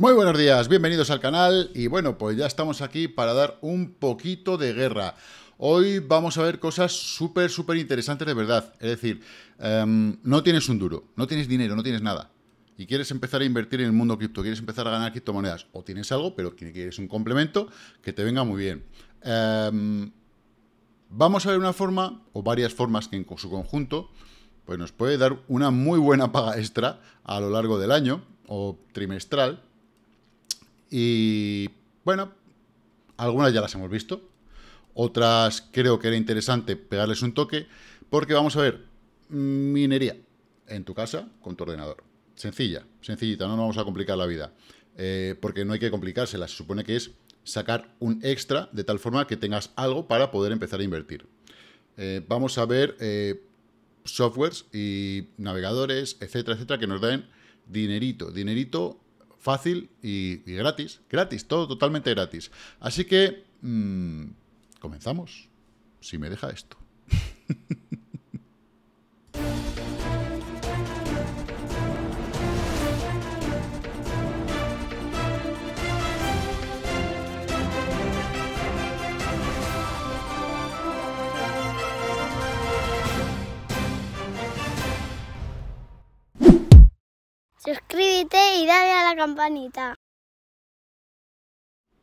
Muy buenos días, bienvenidos al canal y bueno, pues ya estamos aquí para dar un poquito de guerra. Hoy vamos a ver cosas súper, súper interesantes de verdad. Es decir, em, no tienes un duro, no tienes dinero, no tienes nada. Y quieres empezar a invertir en el mundo cripto, quieres empezar a ganar criptomonedas. O tienes algo, pero quieres un complemento que te venga muy bien. Em, vamos a ver una forma, o varias formas que en su conjunto, pues nos puede dar una muy buena paga extra a lo largo del año o trimestral y bueno, algunas ya las hemos visto, otras creo que era interesante pegarles un toque, porque vamos a ver minería en tu casa con tu ordenador. Sencilla, sencillita, no nos vamos a complicar la vida, eh, porque no hay que complicársela, se supone que es sacar un extra de tal forma que tengas algo para poder empezar a invertir. Eh, vamos a ver eh, softwares y navegadores, etcétera, etcétera, que nos den dinerito, dinerito fácil y, gratis. Gratis, todo totalmente gratis. Así que mm, comenzamos, si me deja esto. campanita.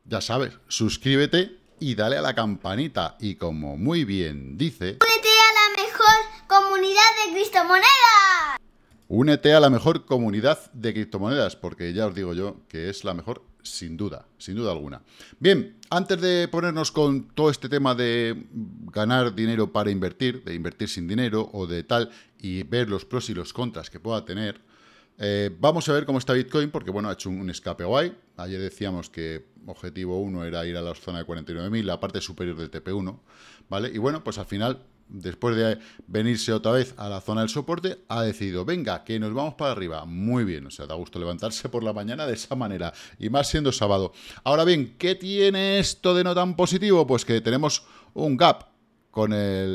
Ya sabes, suscríbete y dale a la campanita. Y como muy bien dice... ¡Únete a la mejor comunidad de criptomonedas! Únete a la mejor comunidad de criptomonedas, porque ya os digo yo que es la mejor sin duda, sin duda alguna. Bien, antes de ponernos con todo este tema de ganar dinero para invertir, de invertir sin dinero o de tal, y ver los pros y los contras que pueda tener, eh, vamos a ver cómo está Bitcoin, porque bueno, ha hecho un, escape guay. Ayer decíamos que objetivo 1 era ir a la zona de 49.000, la parte superior del TP1, ¿vale? Y bueno, pues al final, después de venirse otra vez a la zona del soporte, ha decidido, venga, que nos vamos para arriba. Muy bien, o sea, da gusto levantarse por la mañana de esa manera, y más siendo sábado. Ahora bien, ¿qué tiene esto de no tan positivo? Pues que tenemos un gap con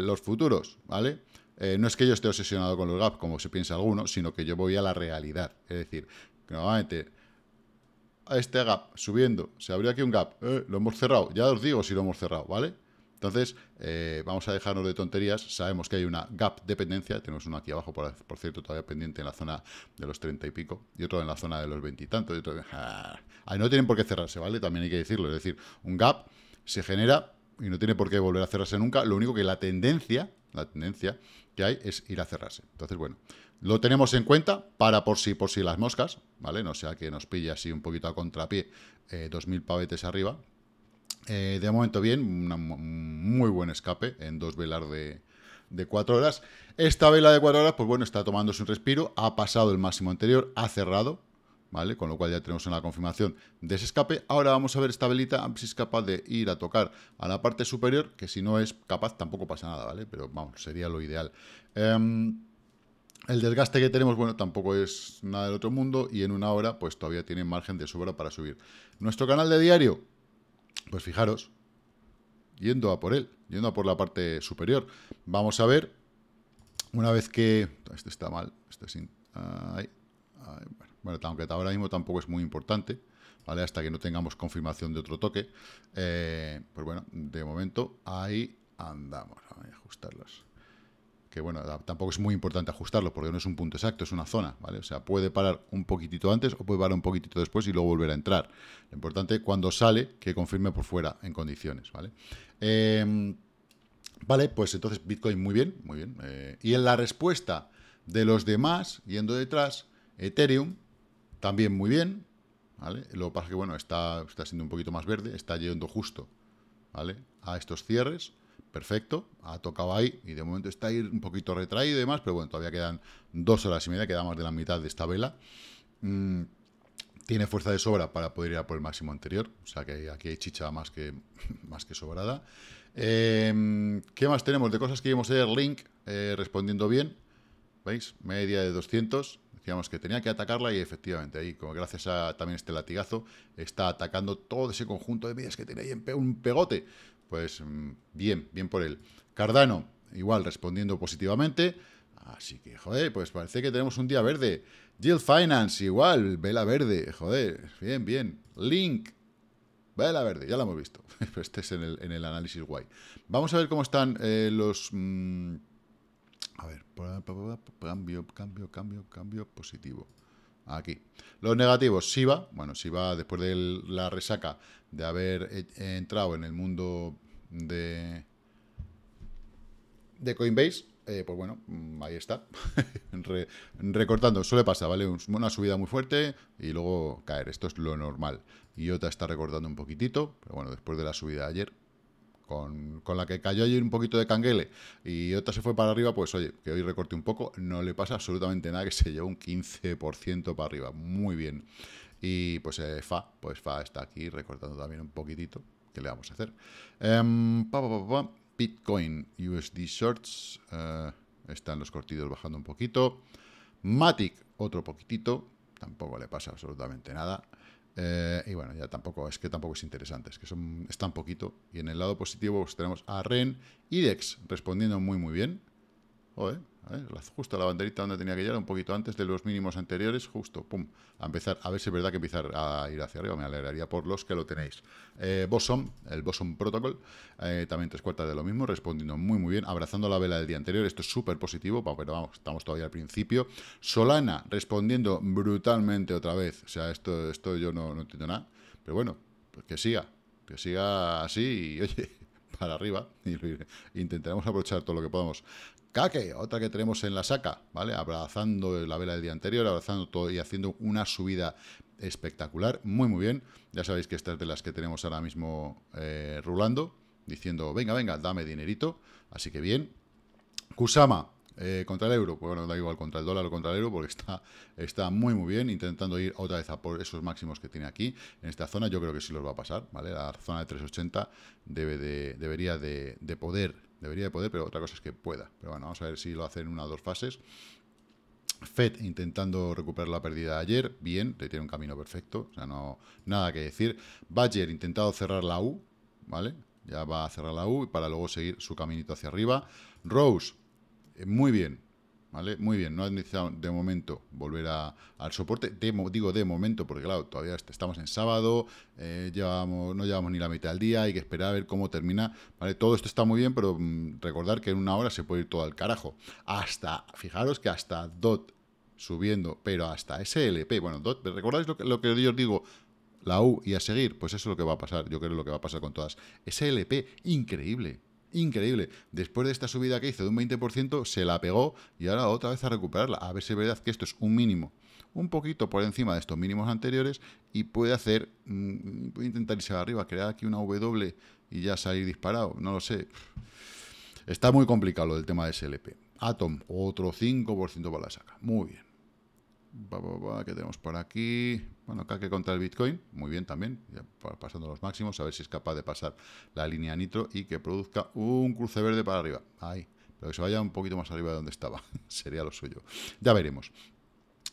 los futuros, ¿vale? Eh, no es que yo esté obsesionado con los gaps, como se piensa alguno, sino que yo voy a la realidad. Es decir, que normalmente a este gap subiendo, se abrió aquí un gap, eh, lo hemos cerrado, ya os digo si lo hemos cerrado, ¿vale? Entonces, eh, vamos a dejarnos de tonterías, sabemos que hay una gap dependencia, tenemos uno aquí abajo, por, cierto, todavía pendiente en la zona de los treinta y pico, y otro en la zona de los veintitantos, y, y, otro... Ahí no tienen por qué cerrarse, ¿vale? También hay que decirlo, es decir, un gap se genera y no tiene por qué volver a cerrarse nunca, lo único que la tendencia, la tendencia es ir a cerrarse. Entonces, bueno, lo tenemos en cuenta para por si, por si las moscas, ¿vale? No sea que nos pille así un poquito a contrapié, 2.000 eh, pavetes arriba. Eh, de momento bien, un muy buen escape en dos velar de, de horas. Esta vela de cuatro horas, pues bueno, está tomándose un respiro, ha pasado el máximo anterior, ha cerrado, ¿vale? Con lo cual ya tenemos una confirmación de ese escape. Ahora vamos a ver esta velita, si es capaz de ir a tocar a la parte superior, que si no es capaz tampoco pasa nada, ¿vale? Pero vamos, sería lo ideal. Em, el desgaste que tenemos, bueno, tampoco es nada del otro mundo y en una hora pues todavía tiene margen de sobra para subir. Nuestro canal de diario, pues fijaros, yendo a por él, yendo a por la parte superior. Vamos a ver, una vez que... Este está mal, este sin... Ahí, ahí, bueno, aunque ahora mismo tampoco es muy importante, ¿vale? Hasta que no tengamos confirmación de otro toque. Eh, pues bueno, de momento ahí andamos. Vamos a ajustarlos. Que bueno, tampoco es muy importante ajustarlo porque no es un punto exacto, es una zona, ¿vale? O sea, puede parar un poquitito antes o puede parar un poquitito después y luego volver a entrar. Lo importante cuando sale que confirme por fuera en condiciones, ¿vale? Em, vale, pues entonces Bitcoin muy bien, muy bien. Eh, y en la respuesta de los demás, yendo detrás, Ethereum, también muy bien, ¿vale? Lo que pasa es que, bueno, está, está siendo un poquito más verde, está yendo justo, ¿vale? A estos cierres, perfecto, ha tocado ahí y de momento está ahí un poquito retraído y demás, pero bueno, todavía quedan dos horas y media, queda más de la mitad de esta vela. Mm, tiene fuerza de sobra para poder ir a por el máximo anterior, o sea que aquí hay chicha más que, más que sobrada. Em, ¿Qué más tenemos? De cosas que a ayer, Link eh, respondiendo bien, ¿veis? Media de 200, digamos que tenía que atacarla y efectivamente ahí, como gracias a también este latigazo, está atacando todo ese conjunto de medidas que tiene ahí en un pegote. Pues mm, bien, bien por él. Cardano, igual respondiendo positivamente. Así que, joder, pues parece que tenemos un día verde. Yield Finance, igual, vela verde, joder, bien, bien. Link, vela verde, ya la hemos visto. Este es en el, análisis guay. Vamos a ver cómo están eh, los... Mm, a ver, cambio, cambio, cambio, cambio positivo. Aquí. Los negativos, va bueno, va después de la resaca de haber e, entrado en el mundo de, de Coinbase, eh, pues bueno, mm, ahí está, recortando, suele pasar, ¿vale? Una subida muy fuerte y luego caer, esto es lo normal. IOTA está recortando un poquitito, pero bueno, después de la subida de ayer, con, la que cayó ayer un poquito de canguele y otra se fue para arriba, pues oye, que hoy recorte un poco, no le pasa absolutamente nada, que se lleva un 15% para arriba, muy bien. Y pues eh, FA, pues FA está aquí recortando también un poquitito, ¿qué le vamos a hacer? Em, Bitcoin, USD Shorts, eh, están los cortidos bajando un poquito. Matic, otro poquitito, tampoco le pasa absolutamente nada. Eh, y bueno, ya tampoco, es que tampoco es interesante, es que son, es tan poquito. Y en el lado positivo pues tenemos a REN y DEX respondiendo muy muy bien. ¿eh? justo la banderita donde tenía que llegar, un poquito antes de los mínimos anteriores, justo, pum, a empezar, a ver si es verdad que empezar a ir hacia arriba, me alegraría por los que lo tenéis. Eh, Boson, el Boson Protocol, eh, también tres cuartas de lo mismo, respondiendo muy muy bien, abrazando la vela del día anterior, esto es súper positivo, pero vamos, estamos todavía al principio. Solana, respondiendo brutalmente otra vez, o sea, esto, esto yo no, entiendo nada, pero bueno, pues que siga, que siga así y oye, para arriba y intentaremos aprovechar todo lo que podamos. Kake, otra que tenemos en la saca, ¿vale? Abrazando la vela del día anterior, abrazando todo y haciendo una subida espectacular, muy muy bien. Ya sabéis que estas es de las que tenemos ahora mismo eh, rulando, diciendo, venga, venga, dame dinerito, así que bien. Kusama, eh, contra el euro, pues bueno, da igual contra el dólar o contra el euro, porque está, está muy, muy bien, intentando ir otra vez a por esos máximos que tiene aquí, en esta zona, yo creo que sí los va a pasar, ¿vale? La zona de 380 debe debería de poder Debería de poder, pero otra cosa es que pueda. Pero bueno, vamos a ver si lo hace en una o dos fases. Fed intentando recuperar la pérdida de ayer, bien, le tiene un camino perfecto, o sea, no nada que decir. Badger intentado cerrar la U, ¿vale? Ya va a cerrar la U para luego seguir su caminito hacia arriba. Rose, eh, muy bien, muy bien, no has necesitado de momento volver al soporte. digo de momento, porque claro, todavía estamos en sábado, eh, no llevamos ni la mitad del día, hay que esperar a ver cómo termina. ¿vale? Todo esto está muy bien, pero mm, recordar que en una hora se puede ir todo al carajo. Hasta, fijaros que hasta DOT subiendo, pero hasta SLP, bueno, DOT, ¿recordáis lo que, lo que yo os digo? La U y a seguir, pues eso es lo que va a pasar, yo creo lo que va a pasar con todas. SLP, increíble, increíble. Después de esta subida que hizo de un 20%, se la pegó y ahora otra vez a recuperarla. A ver si es verdad que esto es un mínimo un poquito por encima de estos mínimos anteriores y puede hacer, mm, puede intentar irse arriba, crear aquí una W y ya salir disparado, no lo sé. Está muy complicado lo del tema de SLP. Atom, otro 5% para la saca. Muy bien. ¿Qué tenemos por aquí? Bueno, acá que contra el Bitcoin, muy bien también, pasando los máximos, a ver si es capaz de pasar la línea nitro y que produzca un cruce verde para arriba. Ahí, pero que se vaya un poquito más arriba de donde estaba, sería lo suyo. Ya veremos.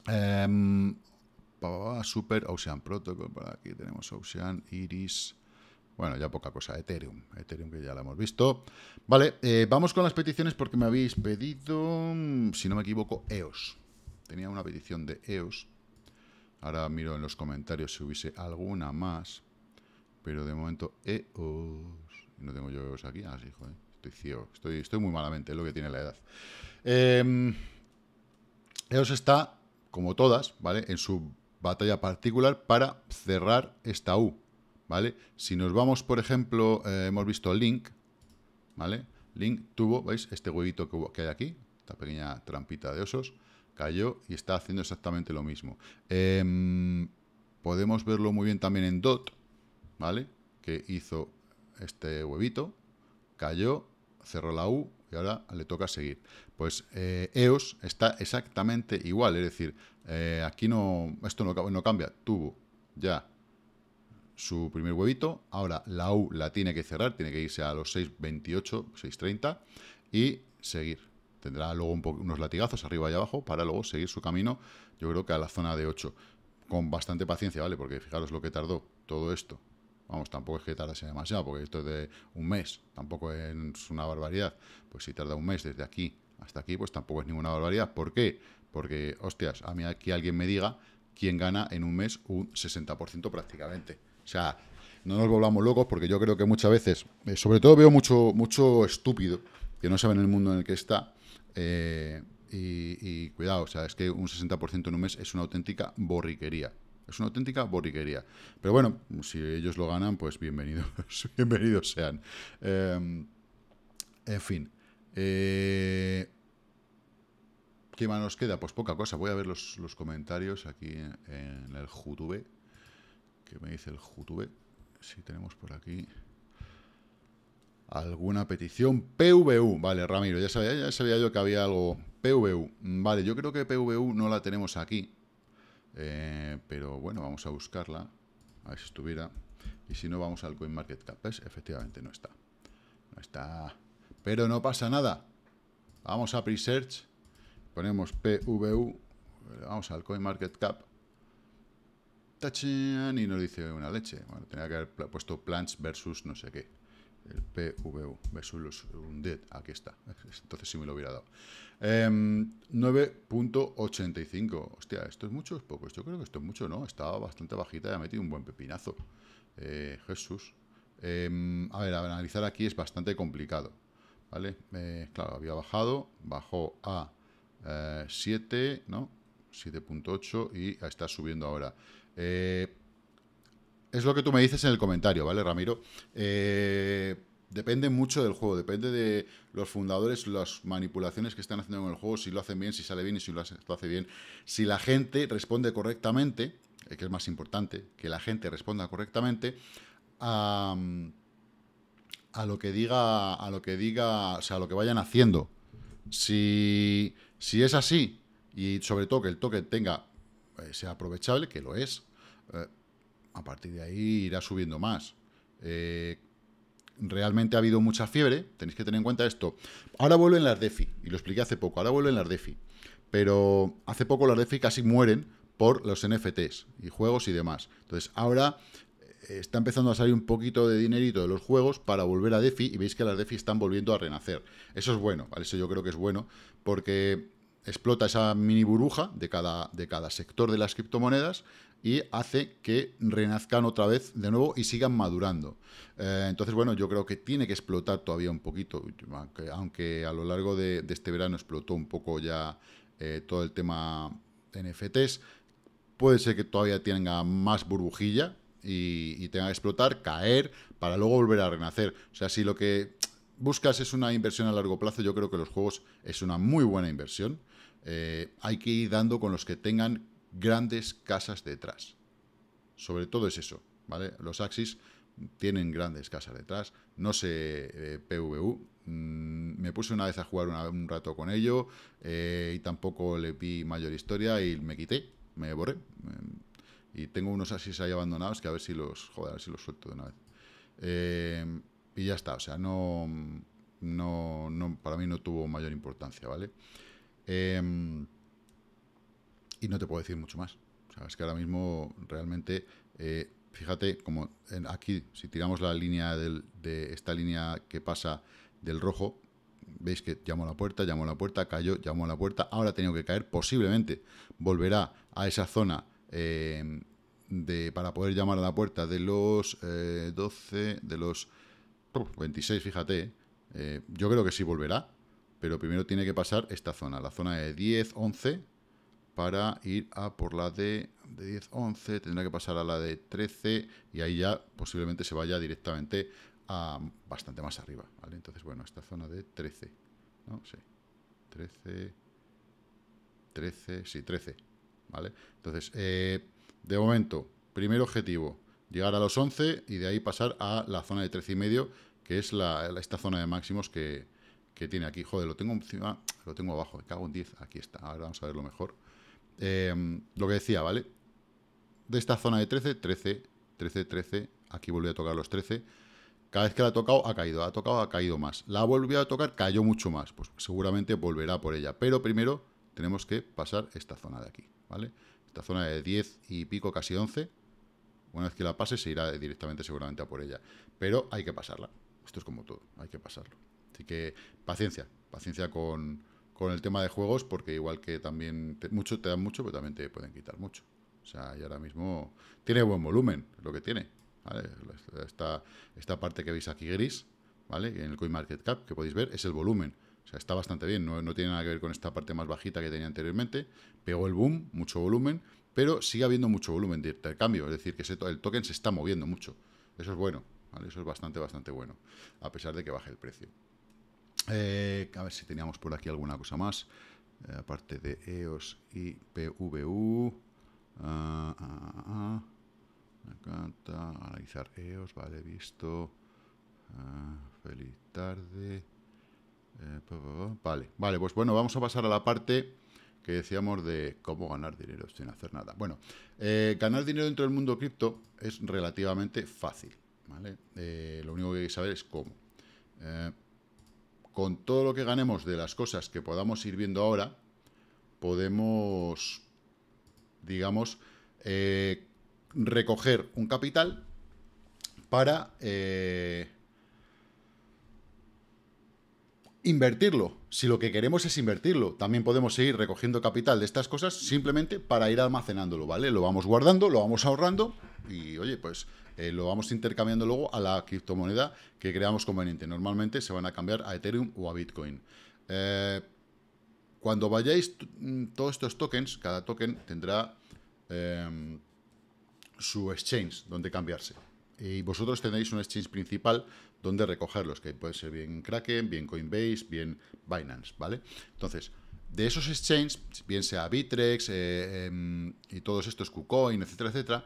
Em, Super Ocean Protocol, por aquí tenemos Ocean, Iris... Bueno, ya poca cosa, Ethereum, Ethereum que ya la hemos visto. Vale, eh, vamos con las peticiones porque me habéis pedido, mm, si no me equivoco, EOS. Tenía una petición de EOS. Ahora miro en los comentarios si hubiese alguna más. Pero de momento EOS. No tengo yo EOS aquí. Ah, sí, joder. Estoy ciego. Estoy, muy malamente. Es lo que tiene la edad. Em, EOS está, como todas, ¿vale? En su batalla particular para cerrar esta U, ¿vale? Si nos vamos, por ejemplo, eh, hemos visto Link, ¿vale? Link tuvo, ¿veis? Este huevito que hay aquí, esta pequeña trampita de osos cayó y está haciendo exactamente lo mismo. Em, podemos verlo muy bien también en DOT, ¿vale? Que hizo este huevito, cayó, cerró la U y ahora le toca seguir. Pues eh, EOS está exactamente igual, es decir, eh, aquí no, esto no, no cambia, tuvo ya su primer huevito, ahora la U la tiene que cerrar, tiene que irse a los 6.28, 6.30 y seguir tendrá luego unos latigazos arriba y abajo para luego seguir su camino, yo creo que a la zona de 8. Con bastante paciencia, ¿vale? Porque fijaros lo que tardó todo esto. Vamos, tampoco es que tardase demasiado, porque esto es de un mes, tampoco es una barbaridad. Pues si tarda un mes desde aquí hasta aquí, pues tampoco es ninguna barbaridad. ¿Por qué? Porque, hostias, a mí aquí alguien me diga quién gana en un mes un 60% prácticamente. O sea, no nos volvamos locos, porque yo creo que muchas veces, eh, sobre todo veo mucho, mucho estúpido que no sabe en el mundo en el que está, eh, y, cuidado, o sea, es que un 60% en un mes es una auténtica borriquería. Es una auténtica borriquería. Pero bueno, si ellos lo ganan, pues bienvenidos, bienvenidos sean. Em, en fin. Eh, ¿Qué más nos queda? Pues poca cosa. Voy a ver los, comentarios aquí en, en el YouTube. ¿Qué me dice el YouTube? Si tenemos por aquí alguna petición. PVU, vale, Ramiro, ya sabía, yo que había algo. PVU, vale, yo creo que PVU no la tenemos aquí. Eh, pero bueno, vamos a buscarla. A ver si estuviera. Y si no, vamos al CoinMarketCap. Efectivamente no está. No está. Pero no pasa nada. Vamos a Presearch. Ponemos PVU. Vamos al CoinMarketCap. Tachan y nos dice una leche. Bueno, tenía que haber puesto Plants versus no sé qué el PVU versus los aquí está, entonces si me lo hubiera dado. 9.85, em, hostia, ¿esto es mucho es poco? Yo creo que esto es mucho, ¿no? Estaba bastante bajita y ha metido un buen pepinazo. Eh, Jesús. Em, a ver, a analizar aquí es bastante complicado, ¿vale? Eh, claro, había bajado, bajó a 7, eh, ¿no? 7.8 y está subiendo ahora es lo que tú me dices en el comentario, ¿vale, Ramiro? Eh, depende mucho del juego, depende de los fundadores, las manipulaciones que están haciendo en el juego, si lo hacen bien, si sale bien y si lo hace, hace bien. Si la gente responde correctamente, eh, que es más importante, que la gente responda correctamente a, lo que diga, a lo que diga, o sea, a lo que vayan haciendo. Si, es así, y sobre todo que el toque tenga, eh, sea aprovechable, que lo es, partir de ahí irá subiendo más. Eh, realmente ha habido mucha fiebre, tenéis que tener en cuenta esto. Ahora vuelven las DeFi, y lo expliqué hace poco, ahora vuelven las DeFi. Pero hace poco las DeFi casi mueren por los NFTs y juegos y demás. Entonces ahora eh, está empezando a salir un poquito de dinerito de los juegos para volver a DeFi y veis que las DeFi están volviendo a renacer. Eso es bueno, Eso yo creo que es bueno porque explota esa mini burbuja de cada, de cada sector de las criptomonedas y hace que renazcan otra vez de nuevo y sigan madurando. Eh, entonces, bueno, yo creo que tiene que explotar todavía un poquito, aunque, a lo largo de, este verano explotó un poco ya eh, todo el tema NFTs, puede ser que todavía tenga más burbujilla y, tenga que explotar, caer, para luego volver a renacer. O sea, si lo que buscas es una inversión a largo plazo, yo creo que los juegos es una muy buena inversión. Eh, hay que ir dando con los que tengan grandes casas detrás. Sobre todo es eso, ¿vale? Los Axis tienen grandes casas detrás, no sé eh, PVU, mm, me puse una vez a jugar un rato con ello eh, y tampoco le vi mayor historia y me quité, me borré. Eh, y tengo unos Axis ahí abandonados que a ver si los, joder, a si los suelto de una vez. y ya está, o sea, no, no, no, para mí no tuvo mayor importancia, ¿vale? Eh, y no te puedo decir mucho más. O es que ahora mismo realmente, eh, fíjate, como aquí, si tiramos la línea del, de esta línea que pasa del rojo, veis que llamó a la puerta, llamó a la puerta, cayó, llamó a la puerta, ahora ha tenido que caer, posiblemente volverá a esa zona eh, de, para poder llamar a la puerta de los 12, eh, de los 26, fíjate, yo creo que sí volverá, pero primero tiene que pasar esta zona, la zona de 10, 11, para ir a por la de, de 10, 11, tendrá que pasar a la de 13 y ahí ya posiblemente se vaya directamente a bastante más arriba, ¿vale? Entonces, bueno, esta zona de 13, 13, 13, sí, 13, ¿vale? Entonces, eh, de momento, primer objetivo, llegar a los 11 y de ahí pasar a la zona de 13 y medio, que es esta zona de máximos que, que tiene aquí. Joder, lo tengo encima, lo tengo abajo, me cago en 10, aquí está. Ahora vamos a verlo mejor. Em, lo que decía, ¿vale? De esta zona de 13, 13, 13, 13, aquí volví a tocar los 13. Cada vez que la ha tocado, ha caído, ha tocado, ha caído más. La ha vuelto a tocar, cayó mucho más. Pues seguramente volverá por ella. Pero primero tenemos que pasar esta zona de aquí, ¿vale? Esta zona de 10 y pico, casi 11. Una vez que la pase, se irá directamente seguramente a por ella. Pero hay que pasarla. Esto es como todo, hay que pasarlo. Así que paciencia, paciencia con, con el tema de juegos, porque igual que también te, mucho te dan mucho, pero también te pueden quitar mucho. O sea, y ahora mismo tiene buen volumen, lo que tiene. Esta, esta parte que veis aquí gris, ¿vale? En el CoinMarketCap, que podéis ver, es el volumen. O sea, está bastante bien, no, tiene nada que ver con esta parte más bajita que tenía anteriormente. Pegó el boom, mucho volumen, pero sigue habiendo mucho volumen de intercambio. Es decir, que ese, el token se está moviendo mucho. Eso es bueno, Eso es bastante, bastante bueno, a pesar de que baje el precio. Eh, a ver si teníamos por aquí alguna cosa más. Eh, aparte de EOS y PVU. Ah, ah, ah, me encanta analizar EOS, vale, visto. feliz tarde. Eh, vale, vale, pues bueno, vamos a pasar a la parte que decíamos de cómo ganar dinero sin hacer nada. Bueno, ganar dinero dentro del mundo cripto es relativamente fácil, ¿vale? lo único que hay que saber es cómo con todo lo que ganemos de las cosas que podamos ir viendo ahora, podemos, digamos, eh, recoger un capital para eh, invertirlo. Si lo que queremos es invertirlo, también podemos seguir recogiendo capital de estas cosas simplemente para ir almacenándolo, ¿vale? Lo vamos guardando, lo vamos ahorrando y, oye, pues eh, lo vamos intercambiando luego a la criptomoneda que creamos conveniente. Normalmente se van a cambiar a Ethereum o a Bitcoin. Eh, cuando vayáis mm, todos estos tokens, cada token tendrá em, su exchange donde cambiarse. Y vosotros tenéis un exchange principal donde recogerlos, que puede ser bien Kraken, bien Coinbase, bien Binance, ¿vale? Entonces, de esos exchanges, bien sea Bitrex eh, em, y todos estos KuCoin, etcétera, etcétera,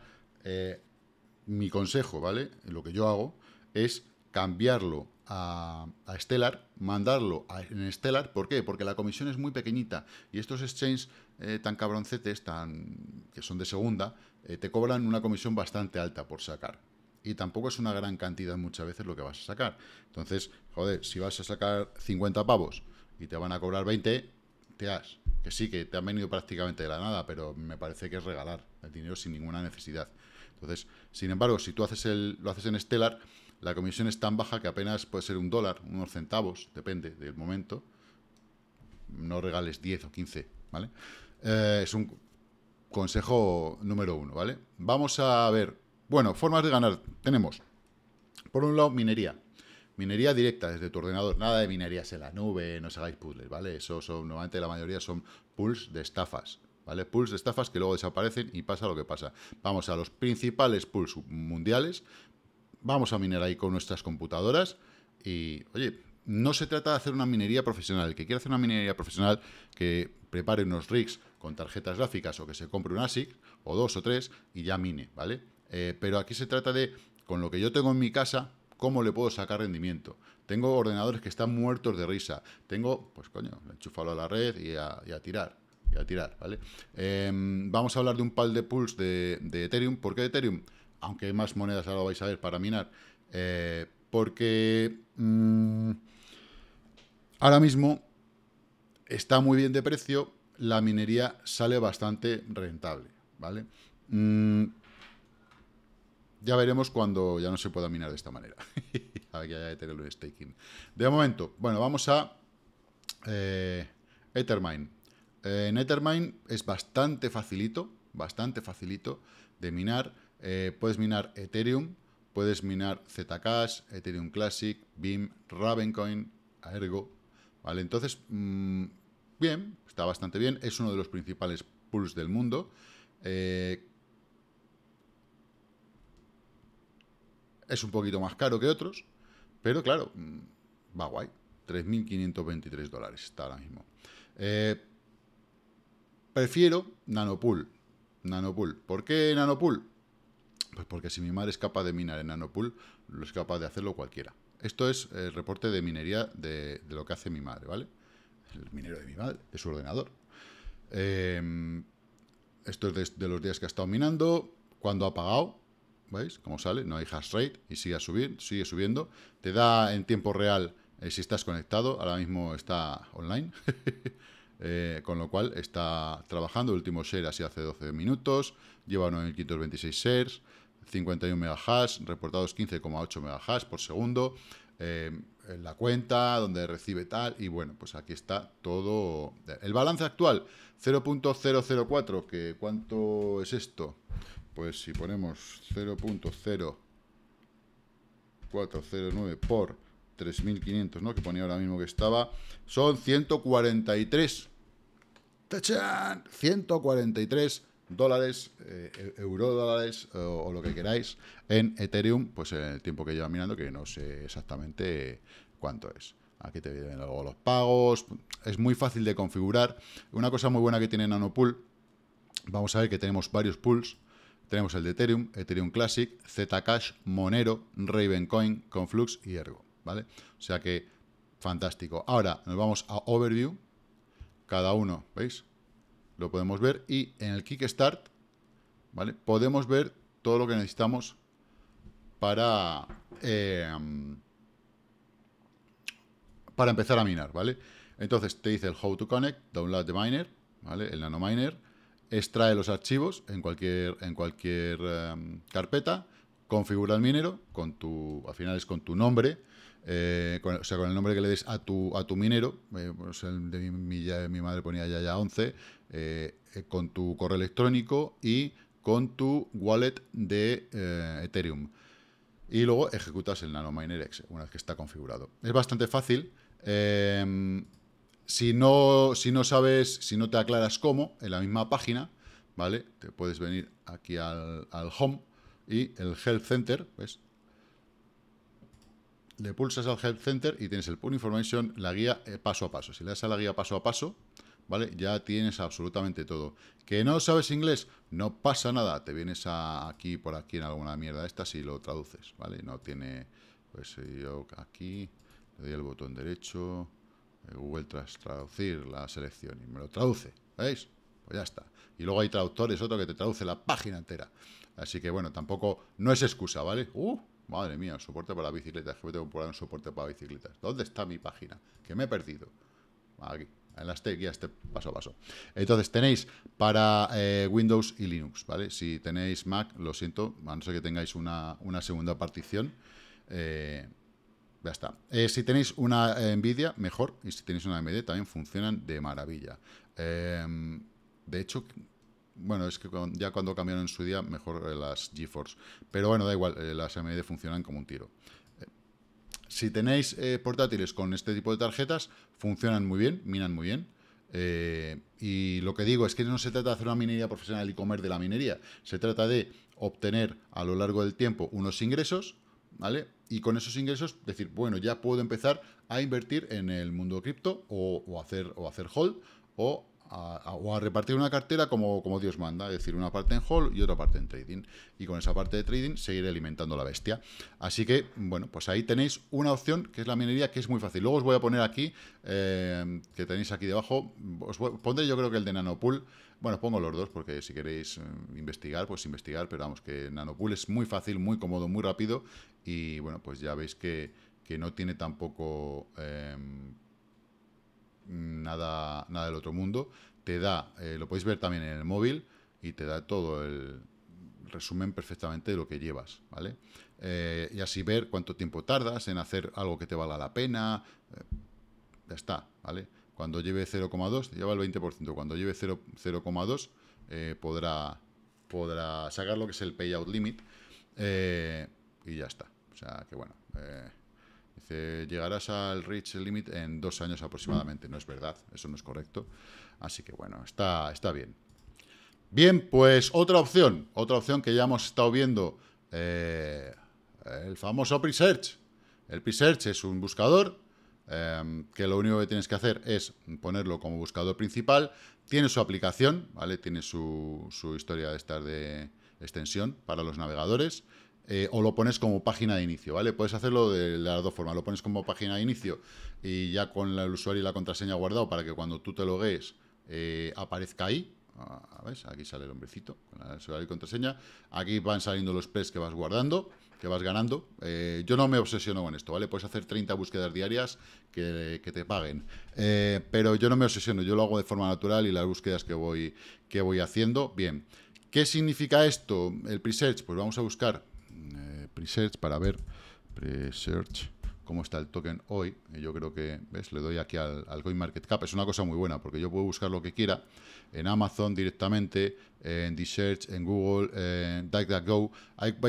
mi consejo, ¿vale? Lo que yo hago es cambiarlo a, Stellar, mandarlo a, en Stellar. ¿Por qué? Porque la comisión es muy pequeñita y estos exchanges eh, tan cabroncetes, tan, que son de segunda, eh, te cobran una comisión bastante alta por sacar. Y tampoco es una gran cantidad muchas veces lo que vas a sacar. Entonces, joder, si vas a sacar 50 pavos y te van a cobrar 20, te has, que sí, que te han venido prácticamente de la nada, pero me parece que es regalar el dinero sin ninguna necesidad. Entonces, sin embargo, si tú haces lo haces en Stellar, la comisión es tan baja que apenas puede ser un dólar, unos centavos, depende del momento. No regales 10 o 15, ¿vale? Eh, es un consejo número uno, ¿vale? Vamos a ver, bueno, formas de ganar. Tenemos, por un lado, minería. Minería directa desde tu ordenador, nada de minerías en la nube, no os hagáis puzzles, ¿vale? Eso son, normalmente la mayoría son pools de estafas. ¿vale? Pools de estafas que luego desaparecen y pasa lo que pasa. Vamos a los principales pools mundiales, vamos a minar ahí con nuestras computadoras y, oye, no se trata de hacer una minería profesional. El que quiera hacer una minería profesional, que prepare unos rigs con tarjetas gráficas o que se compre un ASIC o dos o tres y ya mine, ¿vale? Eh, pero aquí se trata de, con lo que yo tengo en mi casa, cómo le puedo sacar rendimiento. Tengo ordenadores que están muertos de risa. Tengo, pues coño, enchufalo a la red y a tirar a tirar, ¿vale? Em, vamos a hablar de un pal de pools de, Ethereum. ¿Por qué Ethereum? Aunque hay más monedas, ahora lo vais a ver, para minar. Eh, porque mm, ahora mismo está muy bien de precio, la minería sale bastante rentable, ¿vale? Mm, ya veremos cuando ya no se pueda minar de esta manera. hay Ethereum staking. De momento, bueno, vamos a eh, Ethermine. Eh, es bastante facilito, bastante facilito de minar. Eh, puedes minar Ethereum, puedes minar Zcash, Ethereum Classic, BIM, Ravencoin, Ergo ¿vale? Entonces, mm, bien, está bastante bien. Es uno de los principales pools del mundo. Eh, es un poquito más caro que otros, pero claro, mm, va guay. 3.523 dólares está ahora mismo. Eh, prefiero Nanopool. Nanopool. ¿Por qué Nanopool? Pues porque si mi madre es capaz de minar en Nanopool, lo es capaz de hacerlo cualquiera. Esto es el reporte de minería de, lo que hace mi madre, ¿vale? El minero de mi madre, de su ordenador. Em, esto es de, los días que ha estado minando, cuando ha pagado, ¿veis? Como sale, no hay hash rate y sigue, sigue subiendo. Te da en tiempo real eh, si estás conectado, ahora mismo está online. Eh, con lo cual está trabajando. El último share así hace 12 minutos, lleva 9.526 shares, 51 megahash, reportados 15,8 megahash por segundo. Eh, en la cuenta, donde recibe tal, y bueno, pues aquí está todo. El balance actual, 0.004, que ¿cuánto es esto? Pues si ponemos 0.0409 por 3.500, ¿no? Que ponía ahora mismo que estaba. Son 143. ¡Tachán! 143 dólares, eh, euro dólares o, lo que queráis en Ethereum, pues en el tiempo que lleva mirando, que no sé exactamente cuánto es. Aquí te vienen luego los pagos, es muy fácil de configurar. Una cosa muy buena que tiene Nanopool, vamos a ver que tenemos varios pools. Tenemos el de Ethereum, Ethereum Classic, Zcash, Monero, Ravencoin, Conflux y Ergo. O sea que, fantástico. Ahora nos vamos a Overview, cada uno, ¿veis? Lo podemos ver y en el Kickstart, ¿vale? Podemos ver todo lo que necesitamos para, em, para empezar a minar, ¿vale? Entonces te dice el How to Connect, Download the Miner, ¿vale? El miner, extrae los archivos en cualquier, en cualquier em, carpeta, configura el minero, con tu, al final es con tu nombre, eh, con, o sea, con el nombre que le des a tu, a tu minero, eh, pues mi, madre ponía ya, ya 11, eh, con tu correo electrónico y con tu wallet de Ethereum. Y luego ejecutas el Miner X una vez que está configurado. Es bastante fácil. Em, si, no, si no sabes, si no te aclaras cómo, en la misma página, ¿vale? Te puedes venir aquí al, al home y el Health Center, le pulsas al Help Center y tienes el Pull Information, la guía eh, paso a paso. Si le das a la guía paso a paso, ¿vale? Ya tienes absolutamente todo. ¿Que no sabes inglés? No pasa nada. Te vienes aquí, por aquí, en alguna mierda esta, si lo traduces, ¿vale? No tiene... Pues eh, yo aquí le doy el botón derecho, eh, Google tras traducir la selección y me lo traduce, ¿veis? Pues ya está. Y luego hay traductores, otro que te traduce la página entera. Así que bueno, tampoco no es excusa, ¿vale? ¡Uh! Madre mía, soporte para bicicletas. Que me tengo que poner un soporte para bicicletas. ¿Dónde está mi página? Que me he perdido. Aquí, en las guías este paso a paso. Entonces, tenéis para eh, Windows y Linux, ¿vale? Si tenéis Mac, lo siento, a no ser que tengáis una, segunda partición. Eh, ya está. Eh, si tenéis una Nvidia, mejor. Y si tenéis una AMD, también funcionan de maravilla. Em, de hecho, bueno, es que ya cuando cambiaron en su día, mejor eh, las GeForce. Pero bueno, da igual, eh, las AMD funcionan como un tiro. Eh, si tenéis portátiles con este tipo de tarjetas, funcionan muy bien, minan muy bien. y lo que digo es que no se trata de hacer una minería profesional y comer de la minería. Se trata de obtener a lo largo del tiempo unos ingresos, ¿vale? Y con esos ingresos decir, bueno, ya puedo empezar a invertir en el mundo cripto o, hacer, o hacer hold o o a repartir una cartera como, como Dios manda, es decir, una parte en hall y otra parte en trading. Y con esa parte de trading seguir alimentando la bestia. Así que, bueno, pues ahí tenéis una opción que es la minería, que es muy fácil. Luego os voy a poner aquí, eh, que tenéis aquí debajo, os pondré yo creo que el de Nanopool. Bueno, pongo los dos porque si queréis eh, investigar, pues investigar, pero vamos, que Nanopool es muy fácil, muy cómodo, muy rápido y bueno, pues ya veis que, que no tiene tampoco eh, nada, nada del otro mundo. Te da, eh, lo podéis ver también en el móvil y te da todo el resumen perfectamente de lo que llevas, ¿vale? Eh, y así ver cuánto tiempo tardas en hacer algo que te valga la pena. Eh, ya está, ¿vale? Cuando lleve 0,2, lleva el 20%. Cuando lleve 0,2, podrá, podrá sacar lo que es el payout limit. y ya está. O sea, que bueno. Dice, llegarás al Reach Limit en dos años aproximadamente. No es verdad, eso no es correcto. Así que bueno, está, está bien. Bien, pues otra opción, otra opción que ya hemos estado viendo, eh, el famoso pre-search. El pre-search es un buscador em, que lo único que tienes que hacer es ponerlo como buscador principal. Tiene su aplicación, ¿vale? Tiene su, su historia de estar de extensión para los navegadores. Eh, o lo pones como página de inicio, ¿vale? Puedes hacerlo de, las dos formas. Lo pones como página de inicio y ya con el usuario y la contraseña guardado para que cuando tú te logues eh, aparezca ahí. Ah, a ver, Aquí sale el hombrecito con el usuario y contraseña. Aquí van saliendo los PES que vas guardando, que vas ganando. Eh, yo no me obsesiono con esto, ¿vale? Puedes hacer 30 búsquedas diarias que, te paguen. pero yo no me obsesiono, yo lo hago de forma natural y las búsquedas que voy, que voy haciendo. Bien. ¿Qué significa esto, el presearch? Pues vamos a buscar Presearch para ver presearch cómo está el token hoy. yo creo que, ¿ves? Le doy aquí al, Market CoinMarketCap. Es una cosa muy buena porque yo puedo buscar lo que quiera en Amazon directamente, en DeSearch, en Google, en DuckDuckGo.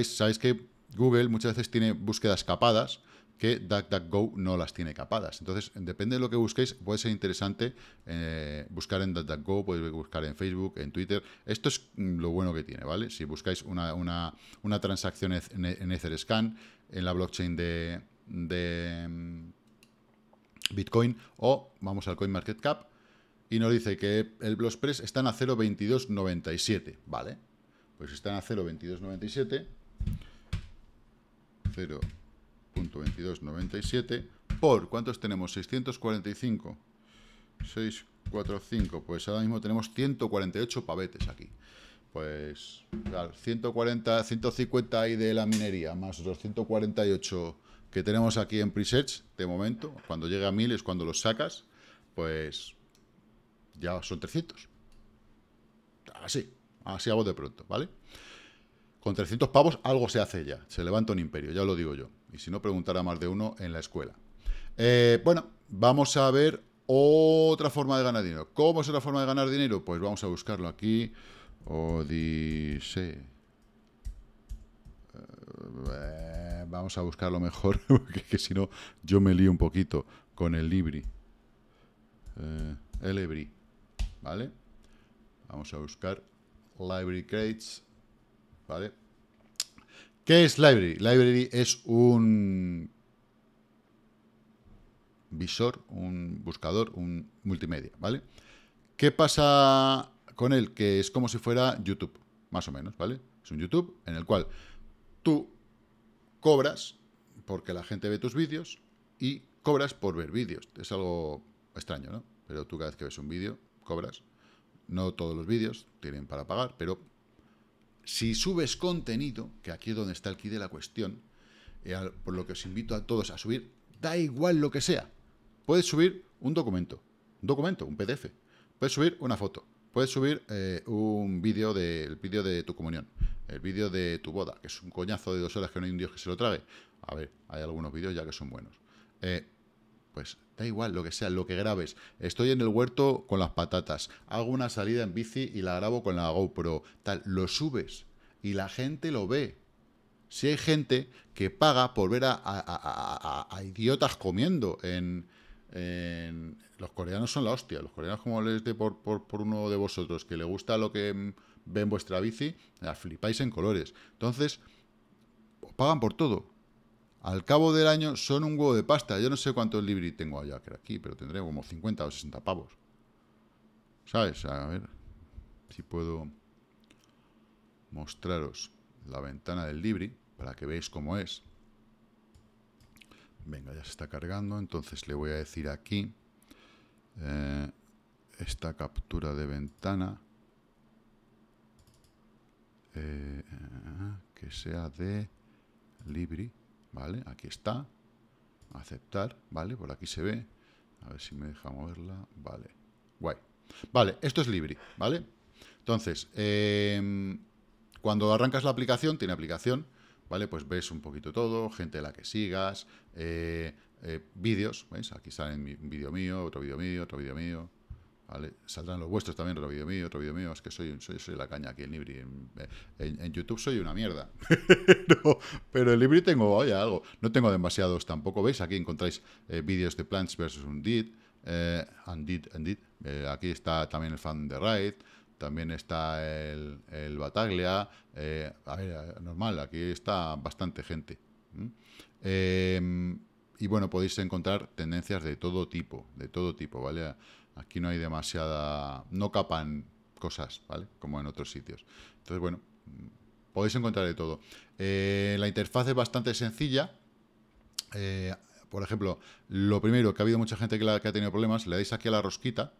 ¿Sabéis que Google muchas veces tiene búsquedas capadas que DuckDuckGo no las tiene capadas. Entonces, depende de lo que busquéis, puede ser interesante eh, buscar en DuckDuckGo, podéis buscar en Facebook, en Twitter. Esto es mm, lo bueno que tiene, ¿vale? Si buscáis una, transacción en, EtherScan, en la blockchain de, de mm, Bitcoin, o vamos al CoinMarketCap, y nos dice que el Blospres están a 0.2297, ¿vale? Pues están a 0.2297, 0 2297 por ¿cuántos tenemos? 645 645 pues ahora mismo tenemos 148 pavetes aquí pues 140 150 ahí de la minería más los 148 que tenemos aquí en presets de momento cuando llega a 1000 es cuando los sacas pues ya son 300 así así hago de pronto ¿vale? con 300 pavos algo se hace ya se levanta un imperio ya lo digo yo y si no, preguntará más de uno en la escuela. Eh, bueno, vamos a ver otra forma de ganar dinero. ¿Cómo es otra forma de ganar dinero? Pues vamos a buscarlo aquí. O dice... Eh, vamos a buscarlo mejor, porque que si no, yo me lío un poquito con el Libri. Eh, el Libri. ¿Vale? Vamos a buscar Library Crates. ¿Vale? ¿Qué es Library? Library es un visor, un buscador, un multimedia, ¿vale? ¿Qué pasa con él? Que es como si fuera YouTube, más o menos, ¿vale? Es un YouTube en el cual tú cobras porque la gente ve tus vídeos y cobras por ver vídeos. Es algo extraño, ¿no? Pero tú cada vez que ves un vídeo, cobras. No todos los vídeos tienen para pagar, pero si subes contenido, que aquí es donde está el quid de la cuestión, eh, por lo que os invito a todos a subir, da igual lo que sea. Puedes subir un documento, un documento, un PDF. Puedes subir una foto, puedes subir eh, un vídeo del vídeo de tu comunión, el vídeo de tu boda, que es un coñazo de dos horas que no hay un dios que se lo trague. A ver, hay algunos vídeos ya que son buenos. Eh, pues da igual lo que sea, lo que grabes. Estoy en el huerto con las patatas, hago una salida en bici y la grabo con la GoPro, tal, lo subes y la gente lo ve. Si hay gente que paga por ver a, idiotas comiendo en, Los coreanos son la hostia. Los coreanos, como les dé por, por, uno de vosotros que le gusta lo que ven vuestra bici, la flipáis en colores. Entonces, pagan por todo al cabo del año son un huevo de pasta. Yo no sé cuántos libri tengo allá que aquí, pero tendré como 50 o 60 pavos. ¿Sabes? A ver si puedo mostraros la ventana del libri para que veáis cómo es. Venga, ya se está cargando, entonces le voy a decir aquí eh, esta captura de ventana eh, que sea de Libri. ¿vale? Aquí está, aceptar, ¿vale? Por aquí se ve, a ver si me deja moverla, vale, guay. Vale, esto es Libri, ¿vale? Entonces, em, cuando arrancas la aplicación, tiene aplicación, ¿vale? Pues ves un poquito todo, gente a la que sigas, eh, eh, vídeos, ¿veis? Aquí salen un vídeo mío, otro vídeo mío, otro vídeo mío, Saldrán los vuestros también, otro vídeo mío, otro vídeo mío. Es que soy, soy, soy la caña aquí en Libri. En, YouTube soy una mierda. pero en Libri tengo, oye, algo. No tengo demasiados tampoco. ¿Veis? Aquí encontráis eh, vídeos de Plants vs. Eh, Undead. Undead, Undead. Eh, aquí está también el fan de Raid. También está el, Bataglia. a ver, normal, aquí está bastante gente. y bueno, podéis encontrar tendencias de todo tipo, de todo tipo, ¿vale? Aquí no hay demasiada... no capan cosas, ¿vale? Como en otros sitios. Entonces, bueno, podéis encontrar de todo. Eh, la interfaz es bastante sencilla. Eh, por ejemplo, lo primero, que ha habido mucha gente que, ha tenido problemas, le dais aquí a la rosquita,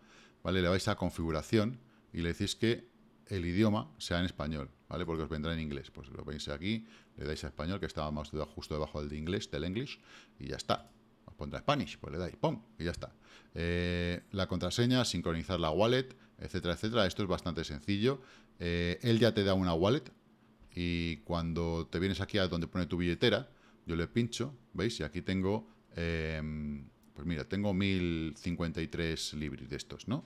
¿vale? Le vais a configuración y le decís que el idioma sea en español, ¿vale? Porque os vendrá en inglés. Pues lo veis aquí, le dais a español, que estaba más justo debajo del de inglés, del English, y ya está contra Spanish, pues le dais, ¡pum! Y ya está. Eh, la contraseña, sincronizar la wallet, etcétera, etcétera. Esto es bastante sencillo. Eh, él ya te da una wallet y cuando te vienes aquí a donde pone tu billetera, yo le pincho, ¿veis? Y aquí tengo, em, pues mira, tengo 1053 libris de estos, ¿no?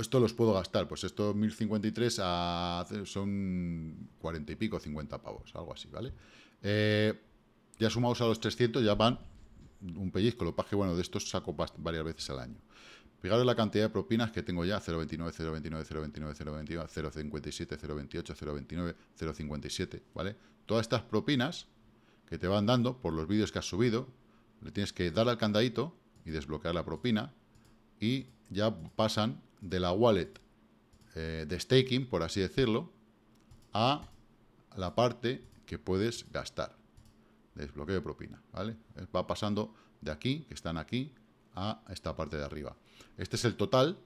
Esto los puedo gastar, pues estos 1053 a, son 40 y pico, 50 pavos, algo así, ¿vale? Eh, ya sumados a los 300 ya van un pellizco. Lo que bueno, de estos saco varias veces al año. Fijaros la cantidad de propinas que tengo ya, 0,29, 0,29, 0,29, 0,29, 0,57, 0,28, 0,29, 0,57, ¿vale? Todas estas propinas que te van dando por los vídeos que has subido, le tienes que dar al candadito y desbloquear la propina y ya pasan de la wallet eh, de staking, por así decirlo, a la parte que puedes gastar desbloqueo de propina, ¿vale? Va pasando de aquí, que están aquí, a esta parte de arriba. Este es el total,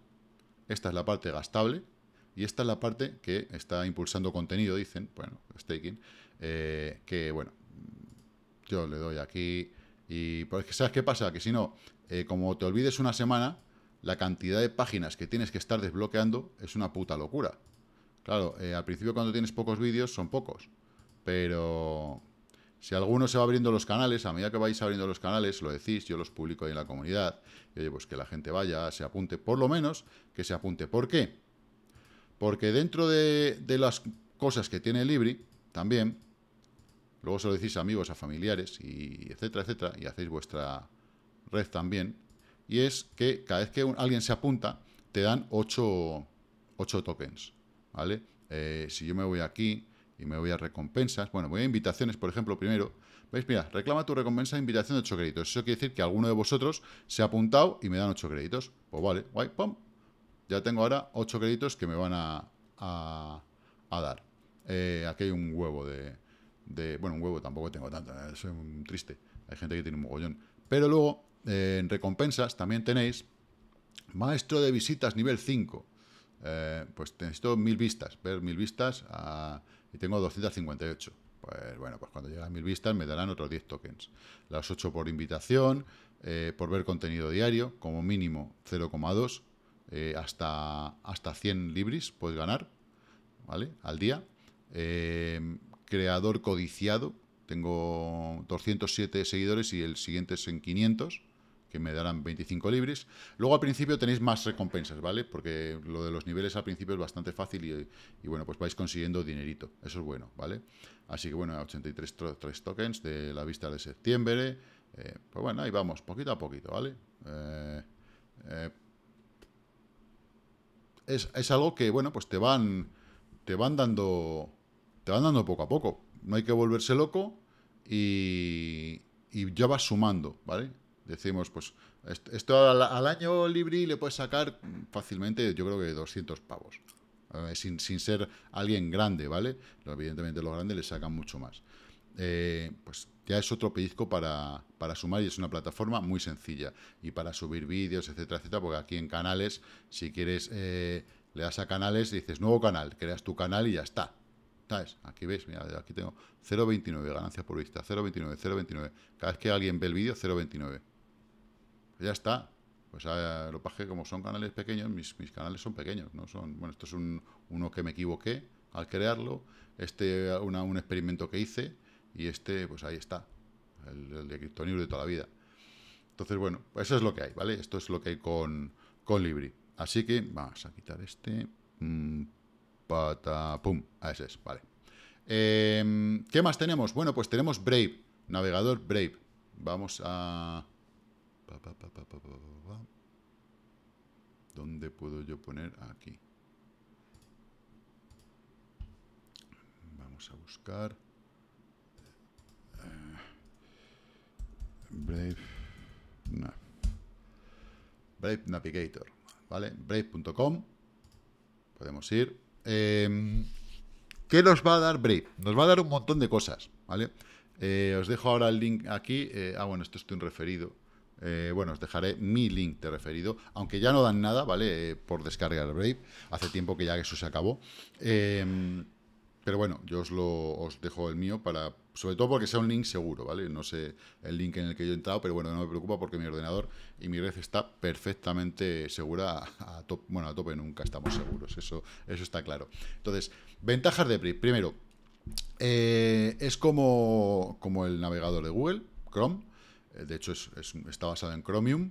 esta es la parte gastable y esta es la parte que está impulsando contenido, dicen, bueno, staking, eh, que bueno, yo le doy aquí y pues ¿sabes qué pasa? Que si no, eh, como te olvides una semana, la cantidad de páginas que tienes que estar desbloqueando es una puta locura. Claro, eh, al principio cuando tienes pocos vídeos son pocos, pero si alguno se va abriendo los canales, a medida que vais abriendo los canales, lo decís, yo los publico ahí en la comunidad, y oye, pues que la gente vaya, se apunte, por lo menos que se apunte. ¿Por qué? Porque dentro de, las cosas que tiene Libri, también, luego se lo decís a amigos, a familiares, y etcétera, etcétera, y hacéis vuestra red también, y es que cada vez que alguien se apunta, te dan 8, tokens, ¿vale? Eh, si yo me voy aquí, y me voy a recompensas. Bueno, voy a invitaciones, por ejemplo, primero. ¿Veis? Mira, reclama tu recompensa invitación de 8 créditos. Eso quiere decir que alguno de vosotros se ha apuntado y me dan 8 créditos. Pues vale, guay, pum. Ya tengo ahora 8 créditos que me van a, dar. Eh, aquí hay un huevo de, Bueno, un huevo tampoco tengo tanto, eh, soy un triste. Hay gente que tiene un mogollón. Pero luego, eh, en recompensas también tenéis Maestro de visitas nivel 5. pues necesito mil vistas, ver mil vistas. A, y tengo 258. Pues bueno, pues cuando llegue a mil vistas me darán otros 10 tokens. Las 8 por invitación, eh, por ver contenido diario, como mínimo 0,2 eh, hasta, hasta 100 libris puedes ganar, ¿vale? Al día. Em, creador codiciado, tengo 207 seguidores y el siguiente es en 500 que me darán 25 libres. Luego al principio tenéis más recompensas, ¿vale? Porque lo de los niveles al principio es bastante fácil y, bueno, pues vais consiguiendo dinerito. Eso es bueno, ¿vale? Así que bueno, 83 tokens de la vista de septiembre. Eh, pues bueno, ahí vamos, poquito a poquito, ¿vale? Eh, eh, es, es, algo que, bueno, pues te van, te van dando, te van dando poco a poco. No hay que volverse loco y, y ya vas sumando, ¿vale? decimos, pues esto al, año Libri le puedes sacar fácilmente, yo creo que 200 pavos. Eh, sin, ser alguien grande, ¿vale? evidentemente los grandes le sacan mucho más. Eh, pues ya es otro pellizco para, sumar y es una plataforma muy sencilla. Y para subir vídeos, etcétera, etcétera, porque aquí en canales, si quieres, eh, le das a canales dices nuevo canal, creas tu canal y ya está. Aquí ves, mira, aquí tengo 0.29 ganancias por vista, 0.29, 0.29. Cada vez que alguien ve el vídeo, 0.29. Ya está. Pues lo paje, como son canales pequeños, mis, canales son pequeños, ¿no? Son, bueno, esto es uno que me equivoqué al crearlo, este una, un experimento que hice, y este, pues ahí está, el, de Cryptonibri de toda la vida. Entonces, bueno, eso es lo que hay, ¿vale? Esto es lo que hay con, con Libri. Así que vamos a quitar este. Mm, pata, pum, a ese es, vale. Em, ¿Qué más tenemos? Bueno, pues tenemos Brave, navegador Brave. Vamos a... ¿Dónde puedo yo poner? Aquí. Vamos a buscar. Eh, Brave Brave Navigator. ¿Vale? Brave.com. Podemos ir. Em, ¿Qué nos va a dar Brave? Nos va a dar un montón de cosas, ¿vale? Eh, os dejo ahora el link aquí. Eh, ah, bueno, esto es un referido. Eh, bueno, os dejaré mi link de referido, aunque ya no dan nada, ¿vale? Eh, por descargar Brave, hace tiempo que ya eso se acabó. Em, pero bueno, yo os, lo, os dejo el mío para, sobre todo porque sea un link seguro, ¿vale? No sé el link en el que yo he entrado, pero bueno, no me preocupa porque mi ordenador y mi red está perfectamente segura a, Bueno, a tope nunca estamos seguros, eso, eso está claro. Entonces, ventajas de Brave. Primero, eh, es como, como el navegador de Google, Chrome, eh, de hecho está basado en Chromium.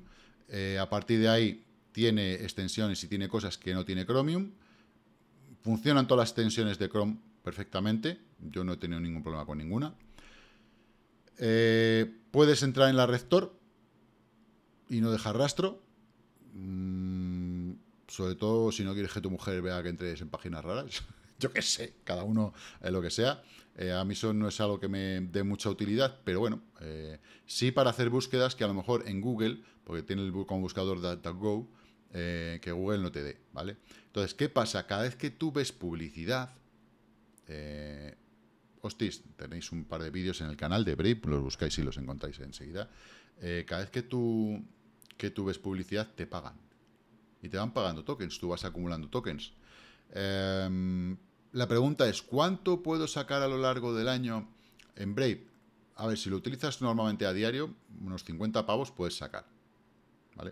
Eh, a partir de ahí tiene extensiones y tiene cosas que no tiene Chromium. Funcionan todas las extensiones de Chrome perfectamente. Yo no he tenido ningún problema con ninguna. Eh, puedes entrar en la rector y no dejar rastro. Mm, sobre todo si no quieres que tu mujer vea que entres en páginas raras. Yo qué sé, cada uno lo que sea. Eh, a mí eso no es algo que me dé mucha utilidad, pero bueno, eh, sí para hacer búsquedas que a lo mejor en Google, porque tiene el, como buscador DataGo, eh, que Google no te dé, ¿vale? Entonces, ¿qué pasa? Cada vez que tú ves publicidad, hostis, tenéis un par de vídeos en el canal de Brave, los buscáis y los encontráis enseguida, cada vez que tú, que tú ves publicidad te pagan. Y te van pagando tokens, tú vas acumulando tokens. Em, la pregunta es, ¿cuánto puedo sacar a lo largo del año en Brave? A ver, si lo utilizas normalmente a diario, unos 50 pavos puedes sacar.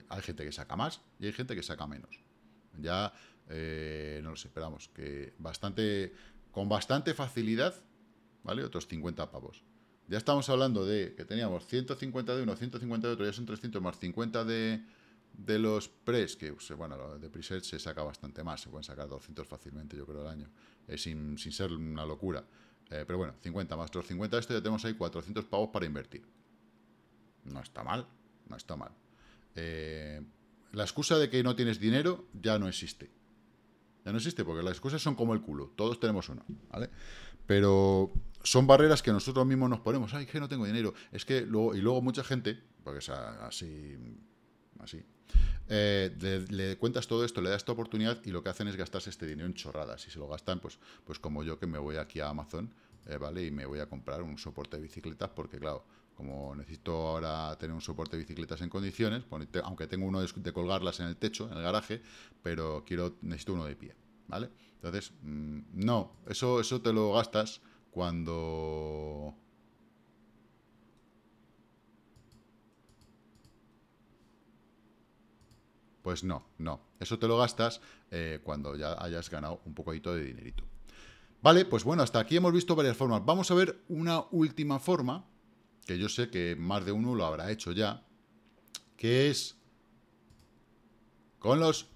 Hay gente que saca más y hay gente que saca menos. Ya eh, no lo esperamos que bastante, con bastante facilidad, ¿vale? Otros 50 pavos. Ya estamos hablando de que teníamos 150 de uno, 150 de otro, ya son 300 más 50 de, de los pres, que bueno, de preset se saca bastante más, se pueden sacar 200 fácilmente, yo creo, al año, es eh, sin, ser una locura. Eh, pero bueno, 50 más 50, esto ya tenemos ahí 400 pavos para invertir. No está mal, no está mal. Eh, la excusa de que no tienes dinero ya no existe. Ya no existe, porque las excusas son como el culo, todos tenemos uno, ¿vale? Pero son barreras que nosotros mismos nos ponemos, ay, que no tengo dinero, es que luego, y luego mucha gente, porque es así, así, eh, le, cuentas todo esto, le das esta oportunidad y lo que hacen es gastarse este dinero en chorradas. si se lo gastan, pues, pues como yo que me voy aquí a Amazon, eh, ¿vale? Y me voy a comprar un soporte de bicicletas porque, claro, como necesito ahora tener un soporte de bicicletas en condiciones, pues, aunque tengo uno de, colgarlas en el techo, en el garaje, pero quiero, necesito uno de pie, ¿vale? Entonces, mm, no, eso, eso te lo gastas cuando Pues no, no. Eso te lo gastas eh, cuando ya hayas ganado un poquito de dinerito. Vale, pues bueno, hasta aquí hemos visto varias formas. Vamos a ver una última forma, que yo sé que más de uno lo habrá hecho ya, que es con los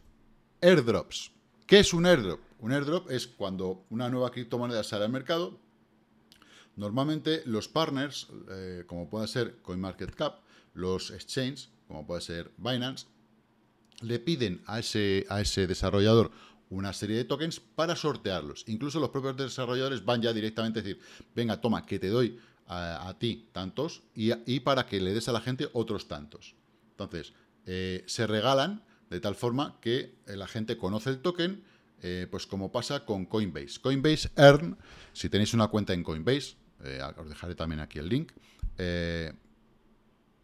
airdrops. ¿Qué es un airdrop? Un airdrop es cuando una nueva criptomoneda sale al mercado. Normalmente los partners, eh, como puede ser CoinMarketCap, los exchanges, como puede ser Binance, le piden a ese, a ese desarrollador una serie de tokens para sortearlos. Incluso los propios desarrolladores van ya directamente a decir, venga, toma, que te doy a, ti tantos y, y, para que le des a la gente otros tantos. Entonces, eh, se regalan de tal forma que eh, la gente conoce el token, eh, pues como pasa con Coinbase. Coinbase Earn, si tenéis una cuenta en Coinbase, os dejaré también aquí el link,